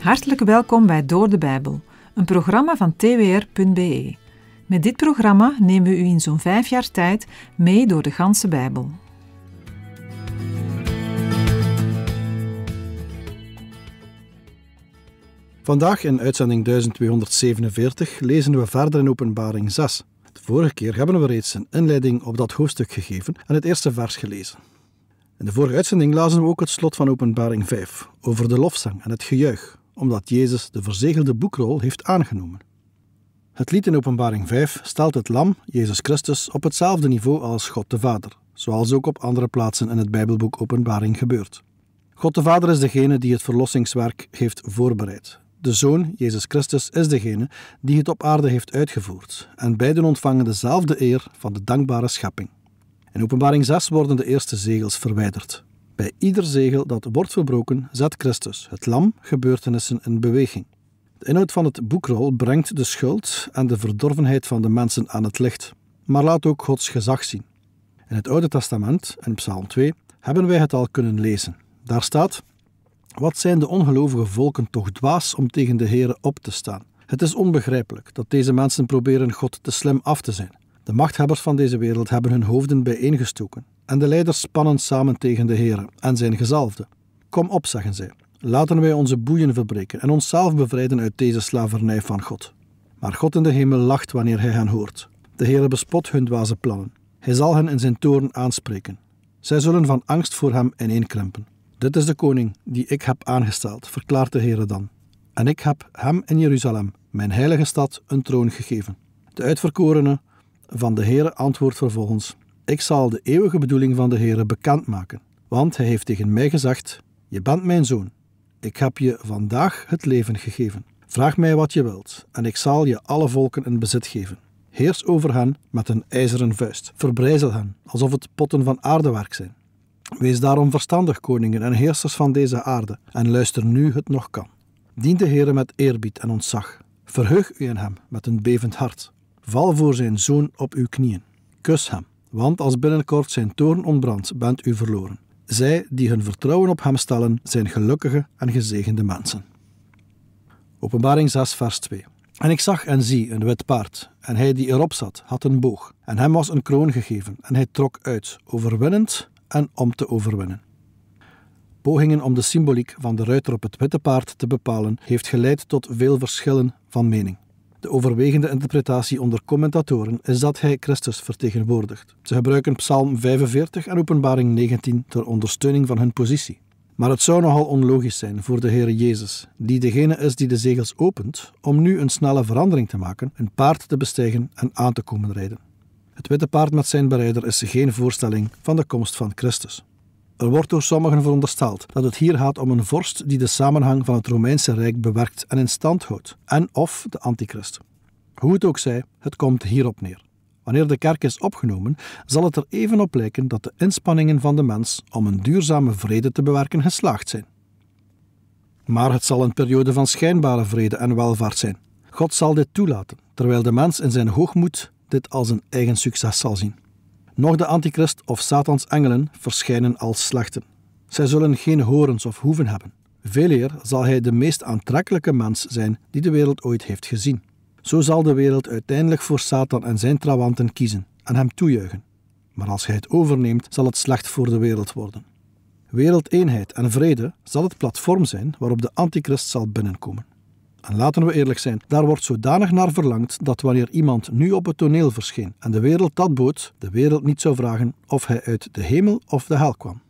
Hartelijk welkom bij Door de Bijbel, een programma van twr.be. Met dit programma nemen we u in zo'n vijf jaar tijd mee door de ganse Bijbel. Vandaag in uitzending 1247 lezen we verder in Openbaring 6. De vorige keer hebben we reeds een inleiding op dat hoofdstuk gegeven en het eerste vers gelezen. In de vorige uitzending lazen we ook het slot van Openbaring 5 over de lofzang en het gejuich omdat Jezus de verzegelde boekrol heeft aangenomen. Het lied in Openbaring 5 stelt het lam, Jezus Christus, op hetzelfde niveau als God de Vader, zoals ook op andere plaatsen in het Bijbelboek Openbaring gebeurt. God de Vader is degene die het verlossingswerk heeft voorbereid. De Zoon, Jezus Christus, is degene die het op aarde heeft uitgevoerd, en beiden ontvangen dezelfde eer van de dankbare schepping. In Openbaring 6 worden de eerste zegels verwijderd. Bij ieder zegel dat wordt verbroken, zet Christus, het lam, gebeurtenissen in beweging. De inhoud van het boekrol brengt de schuld en de verdorvenheid van de mensen aan het licht, maar laat ook Gods gezag zien. In het Oude Testament, in Psalm 2, hebben wij het al kunnen lezen. Daar staat: Wat zijn de ongelovige volken toch dwaas om tegen de Heer op te staan? Het is onbegrijpelijk dat deze mensen proberen God te slim af te zijn. De machthebbers van deze wereld hebben hun hoofden bijeengestoken en de leiders spannen samen tegen de Heere en zijn gezalfde. Kom op, zeggen zij. Laten wij onze boeien verbreken en onszelf bevrijden uit deze slavernij van God. Maar God in de hemel lacht wanneer hij hen hoort. De Heere bespot hun dwaze plannen. Hij zal hen in zijn toorn aanspreken. Zij zullen van angst voor hem ineenkrimpen. Dit is de koning die ik heb aangesteld, verklaart de Heere dan. En ik heb hem in Jeruzalem, mijn heilige stad, een troon gegeven. De uitverkorene van de Heere antwoordt vervolgens: ik zal de eeuwige bedoeling van de Heere bekendmaken, want hij heeft tegen mij gezegd, je bent mijn zoon. Ik heb je vandaag het leven gegeven. Vraag mij wat je wilt, en ik zal je alle volken in bezit geven. Heers over hen met een ijzeren vuist. Verbrijzel hen, alsof het potten van aardewerk zijn. Wees daarom verstandig, koningen en heersers van deze aarde, en luister nu het nog kan. Dien de Heere met eerbied en ontzag. Verheug u in hem met een bevend hart. Val voor zijn zoon op uw knieën. Kus hem want als binnenkort zijn toorn ontbrandt, bent u verloren. Zij die hun vertrouwen op hem stellen, zijn gelukkige en gezegende mensen. Openbaring 6, vers 2. En ik zag en zie een wit paard, en hij die erop zat, had een boog, en hem was een kroon gegeven, en hij trok uit, overwinnend en om te overwinnen. Pogingen om de symboliek van de ruiter op het witte paard te bepalen heeft geleid tot veel verschillen van mening. De overwegende interpretatie onder commentatoren is dat hij Christus vertegenwoordigt. Ze gebruiken Psalm 45 en Openbaring 19 ter ondersteuning van hun positie. Maar het zou nogal onlogisch zijn voor de Heer Jezus, die degene is die de zegels opent, om nu een snelle verandering te maken, een paard te bestijgen en aan te komen rijden. Het witte paard met zijn berijder is geen voorstelling van de komst van Christus. Er wordt door sommigen verondersteld dat het hier gaat om een vorst die de samenhang van het Romeinse Rijk bewerkt en in stand houdt, en of de antichrist. Hoe het ook zij, het komt hierop neer. Wanneer de kerk is opgenomen, zal het er even op lijken dat de inspanningen van de mens om een duurzame vrede te bewerken geslaagd zijn. Maar het zal een periode van schijnbare vrede en welvaart zijn. God zal dit toelaten, terwijl de mens in zijn hoogmoed dit als een eigen succes zal zien. Nog de antichrist of Satans engelen verschijnen als slechten. Zij zullen geen horens of hoeven hebben. Veel eer zal hij de meest aantrekkelijke mens zijn die de wereld ooit heeft gezien. Zo zal de wereld uiteindelijk voor Satan en zijn trawanten kiezen en hem toejuichen. Maar als hij het overneemt, zal het slecht voor de wereld worden. Wereldeenheid en vrede zal het platform zijn waarop de antichrist zal binnenkomen. En laten we eerlijk zijn, daar wordt zodanig naar verlangd dat wanneer iemand nu op het toneel verscheen en de wereld dat bood, de wereld niet zou vragen of hij uit de hemel of de hel kwam.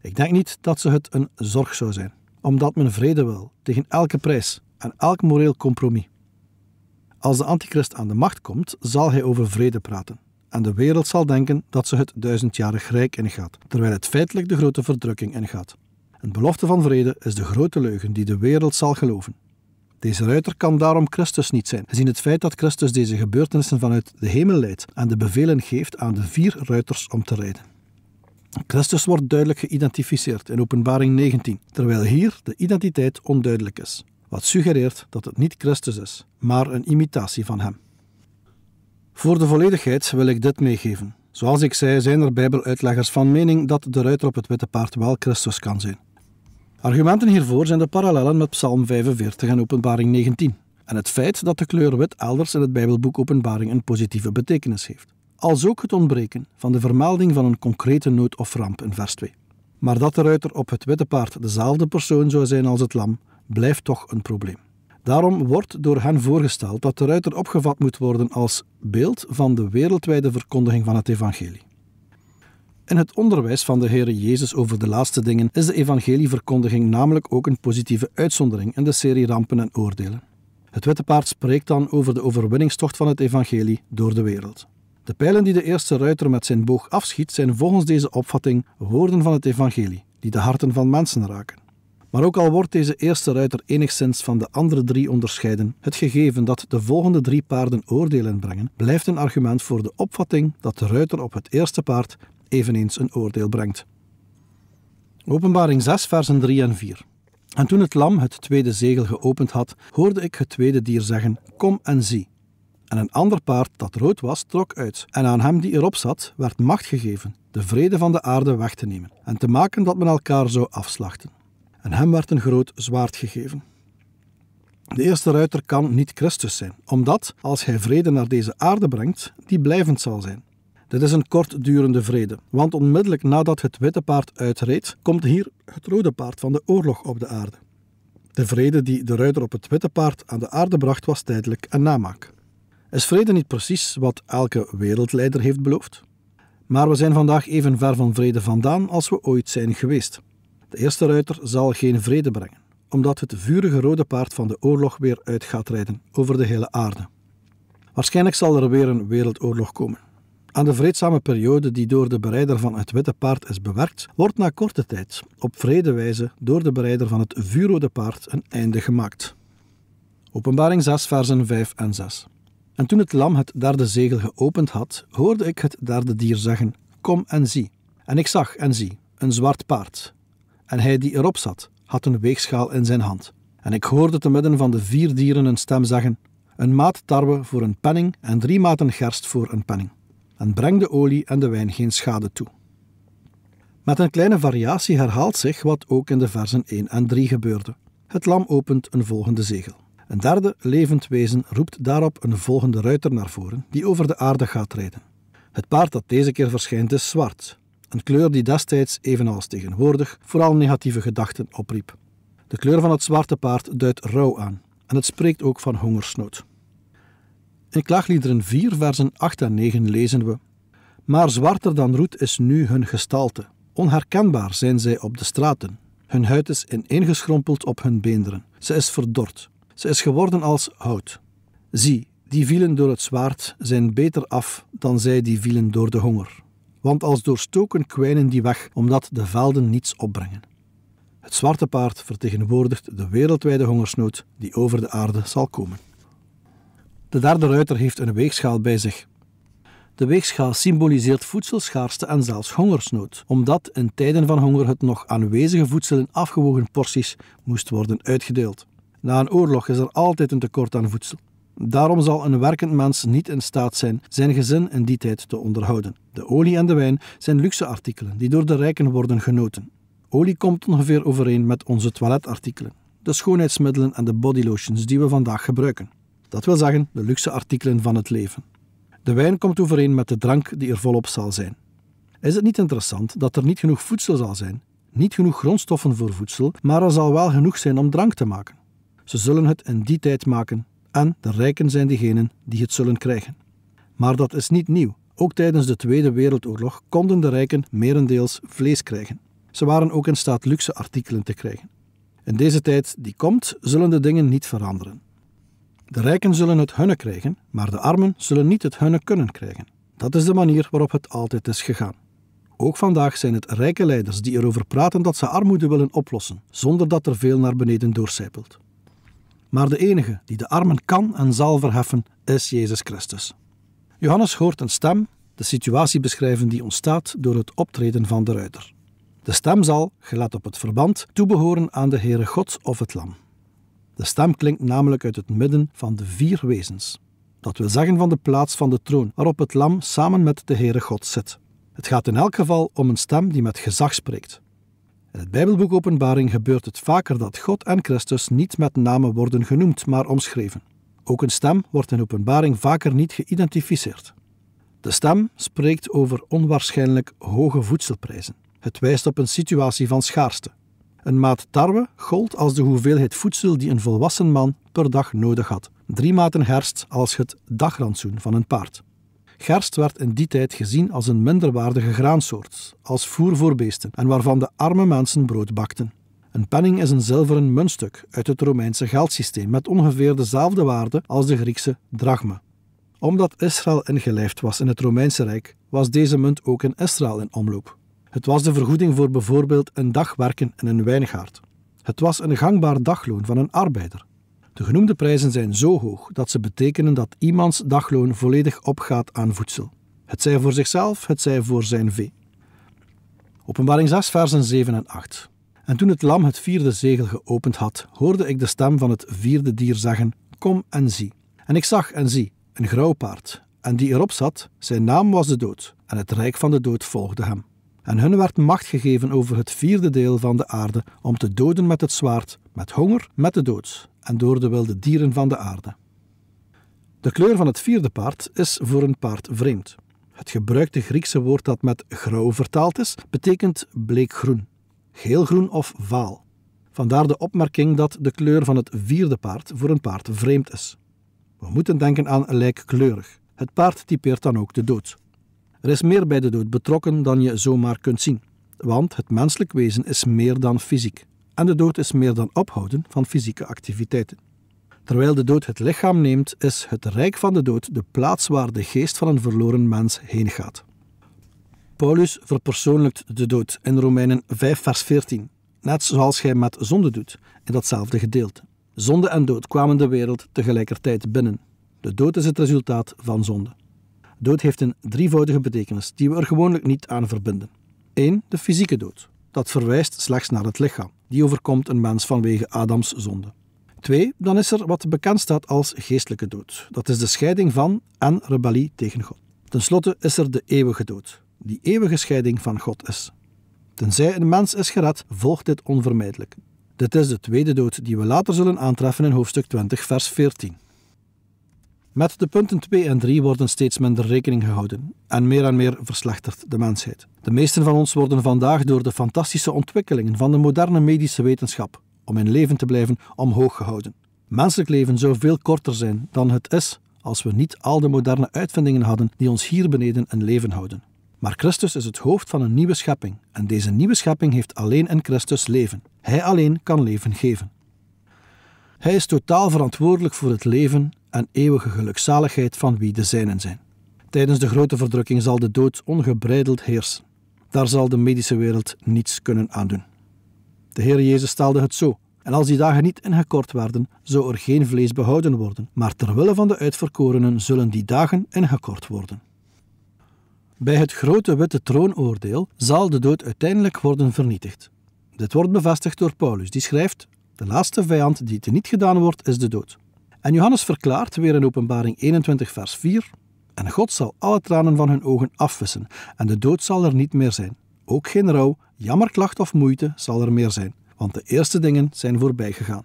Ik denk niet dat ze het een zorg zou zijn, omdat men vrede wil, tegen elke prijs en elk moreel compromis. Als de antichrist aan de macht komt, zal hij over vrede praten. En de wereld zal denken dat ze het duizendjarig rijk ingaat, terwijl het feitelijk de grote verdrukking ingaat. Een belofte van vrede is de grote leugen die de wereld zal geloven. Deze ruiter kan daarom Christus niet zijn, gezien het feit dat Christus deze gebeurtenissen vanuit de hemel leidt en de bevelen geeft aan de vier ruiters om te rijden. Christus wordt duidelijk geïdentificeerd in Openbaring 19, terwijl hier de identiteit onduidelijk is, wat suggereert dat het niet Christus is, maar een imitatie van hem. Voor de volledigheid wil ik dit meegeven. Zoals ik zei, zijn er Bijbeluitleggers van mening dat de ruiter op het witte paard wel Christus kan zijn. Argumenten hiervoor zijn de parallellen met Psalm 45 en Openbaring 19 en het feit dat de kleur wit elders in het Bijbelboek Openbaring een positieve betekenis heeft. Als ook het ontbreken van de vermelding van een concrete nood of ramp in vers 2. Maar dat de ruiter op het witte paard dezelfde persoon zou zijn als het lam, blijft toch een probleem. Daarom wordt door hen voorgesteld dat de ruiter opgevat moet worden als beeld van de wereldwijde verkondiging van het evangelie. In het onderwijs van de Heere Jezus over de laatste dingen is de evangelieverkondiging namelijk ook een positieve uitzondering in de serie Rampen en Oordelen. Het Witte Paard spreekt dan over de overwinningstocht van het evangelie door de wereld. De pijlen die de eerste ruiter met zijn boog afschiet zijn volgens deze opvatting woorden van het evangelie, die de harten van mensen raken. Maar ook al wordt deze eerste ruiter enigszins van de andere drie onderscheiden, het gegeven dat de volgende drie paarden oordelen brengen, blijft een argument voor de opvatting dat de ruiter op het eerste paard eveneens een oordeel brengt. Openbaring 6, versen 3 en 4. En toen het lam het tweede zegel geopend had, hoorde ik het tweede dier zeggen: Kom en zie. En een ander paard dat rood was, trok uit. En aan hem die erop zat, werd macht gegeven de vrede van de aarde weg te nemen en te maken dat men elkaar zou afslachten. En hem werd een groot zwaard gegeven. De eerste ruiter kan niet Christus zijn, omdat, als hij vrede naar deze aarde brengt, die blijvend zal zijn. Dit is een kortdurende vrede, want onmiddellijk nadat het witte paard uitreed, komt hier het rode paard van de oorlog op de aarde. De vrede die de ruiter op het witte paard aan de aarde bracht was tijdelijk en namaak. Is vrede niet precies wat elke wereldleider heeft beloofd? Maar we zijn vandaag even ver van vrede vandaan als we ooit zijn geweest. De eerste ruiter zal geen vrede brengen, omdat het vurige rode paard van de oorlog weer uit gaat rijden over de hele aarde. Waarschijnlijk zal er weer een wereldoorlog komen. Aan de vreedzame periode die door de bereider van het Witte Paard is bewerkt, wordt na korte tijd op vrede wijze door de bereider van het Vuurrode Paard een einde gemaakt. Openbaring 6, versen 5 en 6. En toen het lam het derde zegel geopend had, hoorde ik het derde dier zeggen: Kom en zie. En ik zag en zie een zwart paard. En hij die erop zat, had een weegschaal in zijn hand. En ik hoorde te midden van de vier dieren een stem zeggen: Een maat tarwe voor een penning en drie maten gerst voor een penning en breng de olie en de wijn geen schade toe. Met een kleine variatie herhaalt zich wat ook in de versen 1 en 3 gebeurde. Het lam opent een volgende zegel. Een derde levend wezen roept daarop een volgende ruiter naar voren, die over de aarde gaat rijden. Het paard dat deze keer verschijnt is zwart, een kleur die destijds, evenals tegenwoordig, vooral negatieve gedachten opriep. De kleur van het zwarte paard duidt rouw aan en het spreekt ook van hongersnood. In Klaagliederen 4, versen 8 en 9 lezen we: Maar zwarter dan roet is nu hun gestalte. Onherkenbaar zijn zij op de straten. Hun huid is ineengeschrompeld op hun beenderen. Ze is verdord. Ze is geworden als hout. Zie, die vielen door het zwaard zijn beter af dan zij die vielen door de honger. Want als doorstoken kwijnen die weg, omdat de velden niets opbrengen. Het zwarte paard vertegenwoordigt de wereldwijde hongersnood die over de aarde zal komen. De derde ruiter heeft een weegschaal bij zich. De weegschaal symboliseert voedselschaarste en zelfs hongersnood, omdat in tijden van honger het nog aanwezige voedsel in afgewogen porties moest worden uitgedeeld. Na een oorlog is er altijd een tekort aan voedsel. Daarom zal een werkend mens niet in staat zijn zijn gezin in die tijd te onderhouden. De olie en de wijn zijn luxe artikelen die door de rijken worden genoten. Olie komt ongeveer overeen met onze toiletartikelen, de schoonheidsmiddelen en de bodylotions die we vandaag gebruiken. Dat wil zeggen de luxe artikelen van het leven. De wijn komt overeen met de drank die er volop zal zijn. Is het niet interessant dat er niet genoeg voedsel zal zijn? Niet genoeg grondstoffen voor voedsel, maar er zal wel genoeg zijn om drank te maken. Ze zullen het in die tijd maken en de rijken zijn degenen die het zullen krijgen. Maar dat is niet nieuw. Ook tijdens de Tweede Wereldoorlog konden de rijken merendeels vlees krijgen. Ze waren ook in staat luxe artikelen te krijgen. In deze tijd die komt, zullen de dingen niet veranderen. De rijken zullen het hunne krijgen, maar de armen zullen niet het hunne kunnen krijgen. Dat is de manier waarop het altijd is gegaan. Ook vandaag zijn het rijke leiders die erover praten dat ze armoede willen oplossen, zonder dat er veel naar beneden doorcijpelt. Maar de enige die de armen kan en zal verheffen, is Jezus Christus. Johannes hoort een stem de situatie beschrijven die ontstaat door het optreden van de ruiter. De stem zal, gelet op het verband, toebehoren aan de Heere God of het Lam. De stem klinkt namelijk uit het midden van de vier wezens. Dat wil zeggen van de plaats van de troon, waarop het lam samen met de Heere God zit. Het gaat in elk geval om een stem die met gezag spreekt. In het Bijbelboek Openbaring gebeurt het vaker dat God en Christus niet met namen worden genoemd, maar omschreven. Ook een stem wordt in Openbaring vaker niet geïdentificeerd. De stem spreekt over onwaarschijnlijk hoge voedselprijzen. Het wijst op een situatie van schaarste. Een maat tarwe gold als de hoeveelheid voedsel die een volwassen man per dag nodig had. Drie maten gerst als het dagrantsoen van een paard. Gerst werd in die tijd gezien als een minderwaardige graansoort, als voer voor beesten en waarvan de arme mensen brood bakten. Een penning is een zilveren muntstuk uit het Romeinse geldsysteem met ongeveer dezelfde waarde als de Griekse drachme. Omdat Israël ingelijfd was in het Romeinse Rijk, was deze munt ook in Israël in omloop. Het was de vergoeding voor bijvoorbeeld een dag werken in een wijngaard. Het was een gangbaar dagloon van een arbeider. De genoemde prijzen zijn zo hoog dat ze betekenen dat iemands dagloon volledig opgaat aan voedsel. Het zij voor zichzelf, het zij voor zijn vee. Openbaring 6, versen 7 en 8. En toen het lam het vierde zegel geopend had, hoorde ik de stem van het vierde dier zeggen: Kom en zie. En ik zag en zie, een grauw paard. En die erop zat, zijn naam was de dood, en het rijk van de dood volgde hem. En hun werd macht gegeven over het vierde deel van de aarde om te doden met het zwaard, met honger, met de dood en door de wilde dieren van de aarde. De kleur van het vierde paard is voor een paard vreemd. Het gebruikte Griekse woord dat met grauw vertaald is, betekent bleekgroen, geelgroen of vaal. Vandaar de opmerking dat de kleur van het vierde paard voor een paard vreemd is. We moeten denken aan lijkkleurig. Het paard typeert dan ook de dood. Er is meer bij de dood betrokken dan je zomaar kunt zien. Want het menselijk wezen is meer dan fysiek. En de dood is meer dan ophouden van fysieke activiteiten. Terwijl de dood het lichaam neemt, is het rijk van de dood de plaats waar de geest van een verloren mens heen gaat. Paulus verpersoonlijkt de dood in Romeinen 5, vers 14, net zoals gij met zonde doet, in datzelfde gedeelte. Zonde en dood kwamen de wereld tegelijkertijd binnen. De dood is het resultaat van zonde. Dood heeft een drievoudige betekenis die we er gewoonlijk niet aan verbinden. 1. De fysieke dood. Dat verwijst slechts naar het lichaam. Die overkomt een mens vanwege Adams zonde. 2. Dan is er wat bekend staat als geestelijke dood. Dat is de scheiding van en rebellie tegen God. Ten slotte is er de eeuwige dood, die eeuwige scheiding van God is. Tenzij een mens is gered, volgt dit onvermijdelijk. Dit is de tweede dood die we later zullen aantreffen in hoofdstuk 20, vers 14. Met de punten 2 en 3 worden steeds minder rekening gehouden en meer en meer verslechtert de mensheid. De meesten van ons worden vandaag door de fantastische ontwikkelingen van de moderne medische wetenschap, om in leven te blijven, omhoog gehouden. Menselijk leven zou veel korter zijn dan het is als we niet al de moderne uitvindingen hadden die ons hier beneden in leven houden. Maar Christus is het hoofd van een nieuwe schepping en deze nieuwe schepping heeft alleen in Christus leven. Hij alleen kan leven geven. Hij is totaal verantwoordelijk voor het leven en eeuwige gelukzaligheid van wie de zijnen zijn. Tijdens de grote verdrukking zal de dood ongebreideld heersen. Daar zal de medische wereld niets kunnen aan doen. De Heer Jezus stelde het zo. En als die dagen niet ingekort werden, zou er geen vlees behouden worden, maar terwille van de uitverkorenen zullen die dagen ingekort worden. Bij het grote witte troonoordeel zal de dood uiteindelijk worden vernietigd. Dit wordt bevestigd door Paulus, die schrijft: de laatste vijand die teniet gedaan wordt, is de dood. En Johannes verklaart weer in Openbaring 21, vers 4: En God zal alle tranen van hun ogen afwissen, en de dood zal er niet meer zijn. Ook geen rouw, jammerklacht of moeite zal er meer zijn, want de eerste dingen zijn voorbij gegaan.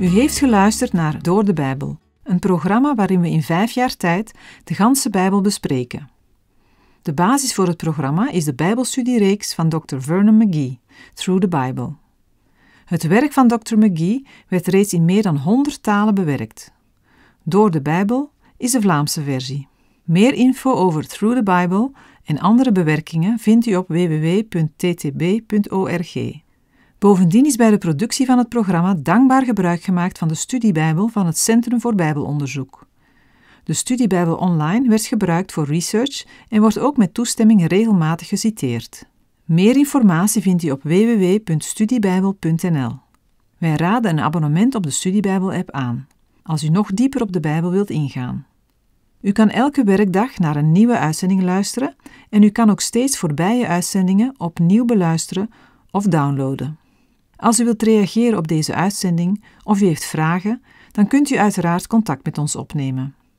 U heeft geluisterd naar Door de Bijbel, een programma waarin we in vijf jaar tijd de ganse Bijbel bespreken. De basis voor het programma is de Bijbelstudiereeks van Dr. Vernon McGee, Through the Bible. Het werk van Dr. McGee werd reeds in meer dan 100 talen bewerkt. Door de Bijbel is de Vlaamse versie. Meer info over Through the Bible en andere bewerkingen vindt u op www.ttb.org. Bovendien is bij de productie van het programma dankbaar gebruik gemaakt van de studiebijbel van het Centrum voor Bijbelonderzoek. De studiebijbel online werd gebruikt voor research en wordt ook met toestemming regelmatig geciteerd. Meer informatie vindt u op www.studiebijbel.nl. Wij raden een abonnement op de Studiebijbel-app aan, als u nog dieper op de Bijbel wilt ingaan. U kan elke werkdag naar een nieuwe uitzending luisteren en u kan ook steeds voorbije uitzendingen opnieuw beluisteren of downloaden. Als u wilt reageren op deze uitzending of u heeft vragen, dan kunt u uiteraard contact met ons opnemen.